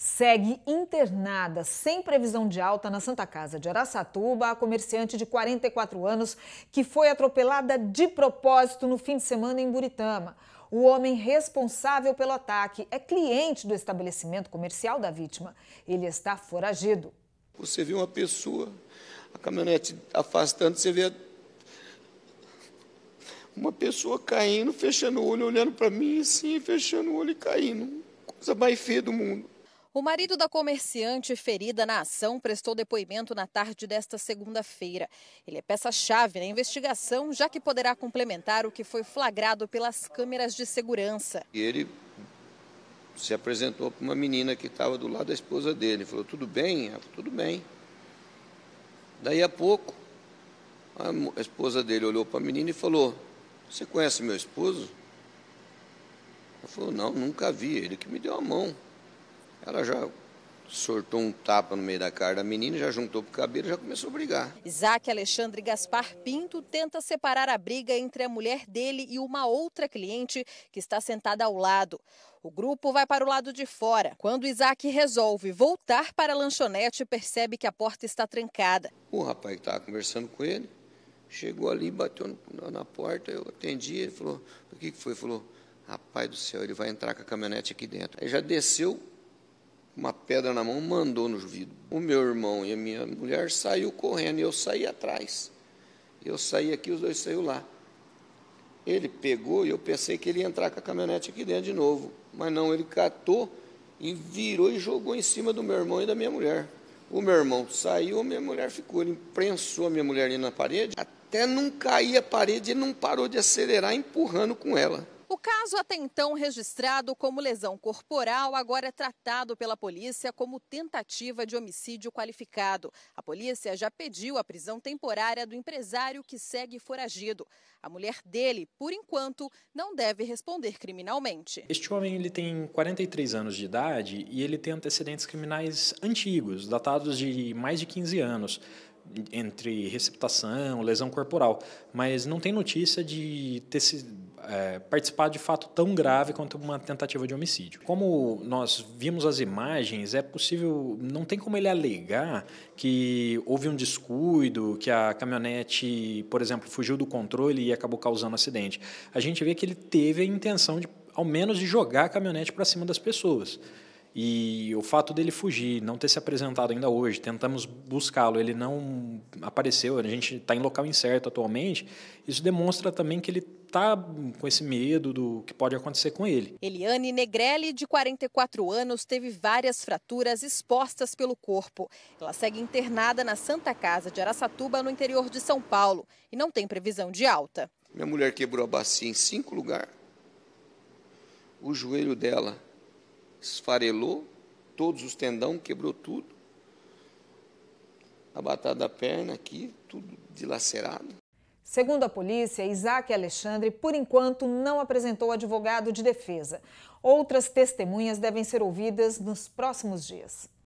segue internada sem previsão de alta na Santa Casa de Araçatuba, a comerciante de 44 anos que foi atropelada de propósito no fim de semana em Buritama. O homem responsável pelo ataque é cliente do estabelecimento comercial da vítima. Ele está foragido. Você vê uma pessoa, a caminhonete afastando, você vê uma pessoa caindo, fechando o olho, olhando para mim assim, fechando o olho e caindo. Coisa mais feia do mundo. O marido da comerciante ferida na ação prestou depoimento na tarde desta segunda-feira. Ele é peça-chave na investigação, já que poderá complementar o que foi flagrado pelas câmeras de segurança. Ele se apresentou para uma menina que estava do lado da esposa dele. Falou: Tudo bem? Tudo bem. Daí a pouco, a esposa dele olhou para a menina e falou: Você conhece meu esposo? Ela falou: Não, nunca vi. Ele que me deu a mão. Ela já sortou um tapa no meio da cara da menina, já juntou pro cabelo e já começou a brigar. Isaac Alexandre Gaspar Pinto tenta separar a briga entre a mulher dele e uma outra cliente que está sentada ao lado. O grupo vai para o lado de fora. Quando Isaac resolve voltar para a lanchonete, percebe que a porta está trancada. O rapaz que estava conversando com ele chegou ali, bateu na porta, eu atendi, ele falou, o que foi? Ele falou, rapaz do céu, ele vai entrar com a caminhonete aqui dentro. Aí já desceu uma pedra na mão, mandou no vidro. O meu irmão e a minha mulher saiu correndo e eu saí atrás. Eu saí aqui, os dois saíram lá. Ele pegou e eu pensei que ele ia entrar com a caminhonete aqui dentro de novo. Mas não, ele catou e virou e jogou em cima do meu irmão e da minha mulher. O meu irmão saiu, a minha mulher ficou. Ele prensou a minha mulher ali na parede. Até não cair a parede, ele não parou de acelerar, empurrando com ela. O caso até então registrado como lesão corporal agora é tratado pela polícia como tentativa de homicídio qualificado. A polícia já pediu a prisão temporária do empresário que segue foragido. A mulher dele, por enquanto, não deve responder criminalmente. Este homem ele tem 43 anos de idade e ele tem antecedentes criminais antigos, datados de mais de 15 anos entre receptação, lesão corporal, mas não tem notícia de ter se, é, participado de fato tão grave quanto uma tentativa de homicídio. Como nós vimos as imagens, é possível, não tem como ele alegar que houve um descuido, que a caminhonete, por exemplo, fugiu do controle e acabou causando acidente. A gente vê que ele teve a intenção de, ao menos, de jogar a caminhonete para cima das pessoas. E o fato dele fugir, não ter se apresentado ainda hoje, tentamos buscá-lo, ele não apareceu, a gente está em local incerto atualmente, isso demonstra também que ele está com esse medo do que pode acontecer com ele. Eliane Negrelli, de 44 anos, teve várias fraturas expostas pelo corpo. Ela segue internada na Santa Casa de Araçatuba, no interior de São Paulo, e não tem previsão de alta. Minha mulher quebrou a bacia em cinco lugares. O joelho dela esfarelou todos os tendão, quebrou tudo. A batata da perna aqui, tudo dilacerado. Segundo a polícia, Isaac Alexandre, por enquanto, não apresentou advogado de defesa. Outras testemunhas devem ser ouvidas nos próximos dias.